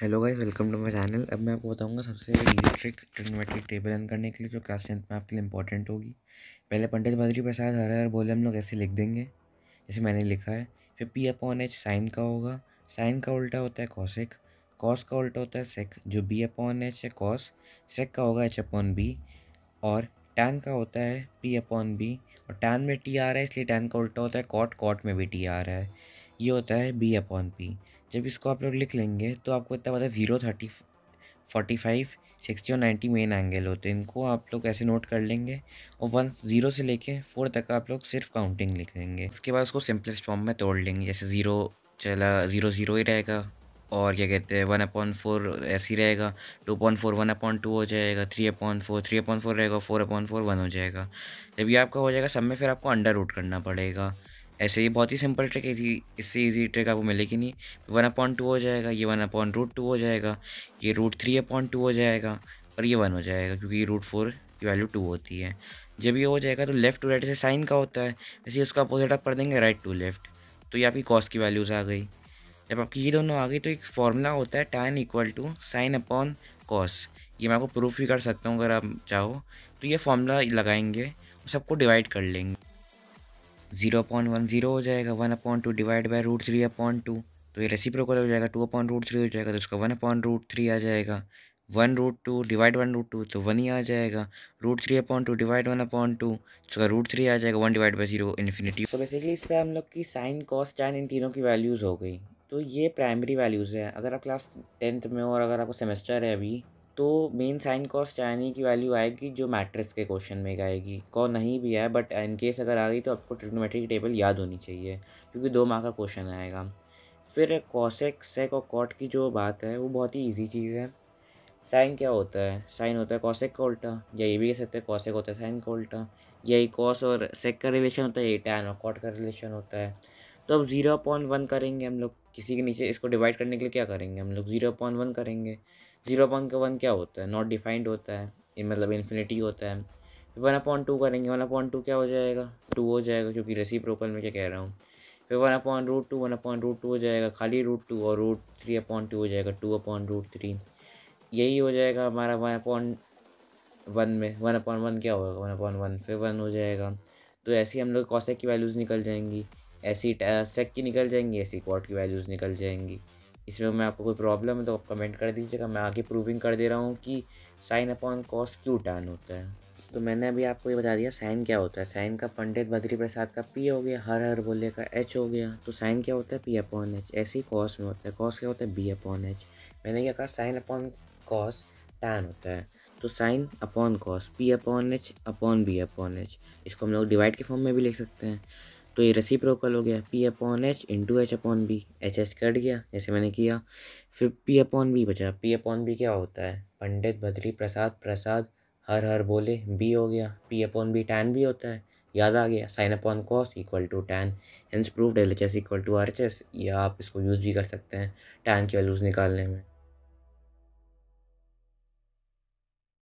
hello guys welcome to my channel अब मैं आपको बताऊंगा सबसे इलेक्ट्रिक ट्रिग्नोमेट्रिक टेबल रन करने के लिए जो क्लास टेंथ में आपके लिए इंपॉर्टेंट होगी पहले पंडित बद्री प्रसाद हर हर बोले हम लोग ऐसे लिख देंगे जैसे मैंने लिखा है फिर पी अपॉन एच साइन का होगा साइन का उल्टा होता है कॉसिक कॉस का उल्टा होता है सेक जो बी अपॉन एच है कॉस सेक का होगा एच अपॉन बी और टैन का होता है पी अपॉन बी और टैन में टी आ रहा है इसलिए टैन का उल्टा होता है कॉट कॉट में भी टी आ रहा है ये होता है बी अपॉन पी जब इसको आप लोग लिख लेंगे तो आपको इतना पता है zero thirty forty five sixty और नाइन्टी मेन एंगल होते हैं इनको आप लोग ऐसे नोट कर लेंगे और वन ज़ीरो से लेके फोर तक आप लोग सिर्फ काउंटिंग लिख लेंगे उसके बाद उसको सिंपलेस्ट फॉर्म में तोड़ लेंगे जैसे ज़ीरो चला ज़ीरो ज़ीरो ही रहेगा और क्या कहते हैं वन अपॉइंट फोर ऐसे ही रहेगा two point four one upon two हो जाएगा three upon four three upon four रहेगा फोर अपॉइंट फोर वन हो जाएगा जब ये आपका हो जाएगा सब में फिर आपको अंडर रूट करना पड़ेगा ऐसे ही बहुत ही सिंपल ट्रिक है इससे इजी ट्रिक आपको मिलेगी नहीं वन अपॉइंट टू हो जाएगा ये वन अपॉन रूट टू हो जाएगा ये रूट थ्री अपॉइंट टू हो जाएगा और ये वन हो जाएगा क्योंकि ये रूट फोर की वैल्यू टू होती है जब ये हो जाएगा तो लेफ्ट टू राइट से साइन का होता है वैसे उसका अपोजिट आप कर देंगे राइट टू लेफ्ट तो ये आपकी कॉस्ट की वैल्यूज़ आ गई जब आपकी ये दोनों आ गई तो एक फॉर्मूला होता है tan equal to sine upon cos ये मैं आपको प्रूफ भी कर सकता हूँ अगर आप चाहो तो ये फॉर्मूला लगाएंगे और सबको डिवाइड कर लेंगे जीरो अपॉइंट वन जीरो हो जाएगा one upon two divide by root three upon two तो ये प्रोकल हो जाएगा टू अपॉइंट रूट थ्री हो जाएगा तो उसका वन अपॉइंट रूट थ्री आ जाएगा one root two divide one root two तो वन ही आ जाएगा root three upon two divide one upon two तो उसका रूट थ्री आ जाएगा one divide by zero infinity तो बेसिकली इससे हम लोग की साइन कॉस टैन इन तीनों की वैल्यूज़ हो गई तो ये प्राइमरी वैल्यूज़ है अगर आप क्लास टेंथ में हो और अगर आपको सेमेस्टर है अभी तो मेन साइन कॉस चाइनी की वैल्यू आएगी जो मैट्रिक्स के क्वेश्चन में आएगी कॉ नहीं भी है बट इन केस अगर आ गई तो आपको ट्रिग्नोमेट्रिक टेबल याद होनी चाहिए क्योंकि दो माह का क्वेश्चन आएगा फिर कॉसेक सेक और कॉट की जो बात है वो बहुत ही ईजी चीज़ है साइन क्या होता है साइन होता है कॉसेक का उल्टा या ये भी कह सकते हैं कॉसेक होता है साइन का उल्टा यही कॉस और सेक का रिलेशन होता है ये टैन और कॉट का रिलेशन होता है तो अब ज़ीरो पॉइंट वन करेंगे हम लोग किसी के नीचे इसको डिवाइड करने के लिए क्या करेंगे हम लोग ज़ीरो पॉइंट वन करेंगे जीरो पॉइंट का वन क्या होता है नॉट डिफाइंड होता है मतलब इन्फिनिटी होता है वन अपॉइंट टू करेंगे वन अपॉइंट टू क्या हो जाएगा टू हो जाएगा क्योंकि रसी प्रोपल में क्या कह रहा हूँ फिर one upon root two one upon root two हो जाएगा खाली रूट टू और रूट थ्री अपॉइंट टू हो जाएगा टू अपॉइंट रूट थ्री यही हो जाएगा हमारा वन अपॉइंट वन में वन अपॉइंट वन क्या होगा वन अपॉइंट वन फिर वन हो जाएगा तो ऐसे ही हम लोग कॉसेक की वैल्यूज़ निकल जाएंगी ऐसी सेक की निकल जाएंगी ऐसी क्वाड की वैल्यूज़ निकल जाएंगी इसमें मैं आपको कोई प्रॉब्लम है तो आप कमेंट कर दीजिएगा मैं आगे प्रूविंग कर दे रहा हूँ कि साइन अपॉन कॉस क्यों टर्न होता है तो मैंने अभी आपको ये बता दिया साइन क्या होता है साइन का पंडित बद्री प्रसाद का पी हो गया हर हर बोले का एच हो गया तो साइन क्या होता है पी अपॉन एच ऐसे ही कॉस में होता है कॉस क्या होता है बी अपॉन एच मैंने क्या कहा साइन अपॉन कॉस टैन होता है तो sine upon cos P upon H upon B upon H इसको हम लोग डिवाइड के फॉर्म में भी लिख सकते हैं तो ये रेसिप्रोकल हो गया P upon H into H upon B H H cut गया जैसे मैंने किया फिर पी अपॉन बी बचा पी अपॉन बी क्या होता है पंडित बद्री प्रसाद प्रसाद हर हर बोले बी हो गया पी अपॉन बी टैन भी होता है याद आ गया sine upon cos equal to tan hence proof L H S equal to R H S या आप इसको यूज़ भी कर सकते हैं टैन की वैल्यूज़ निकालने में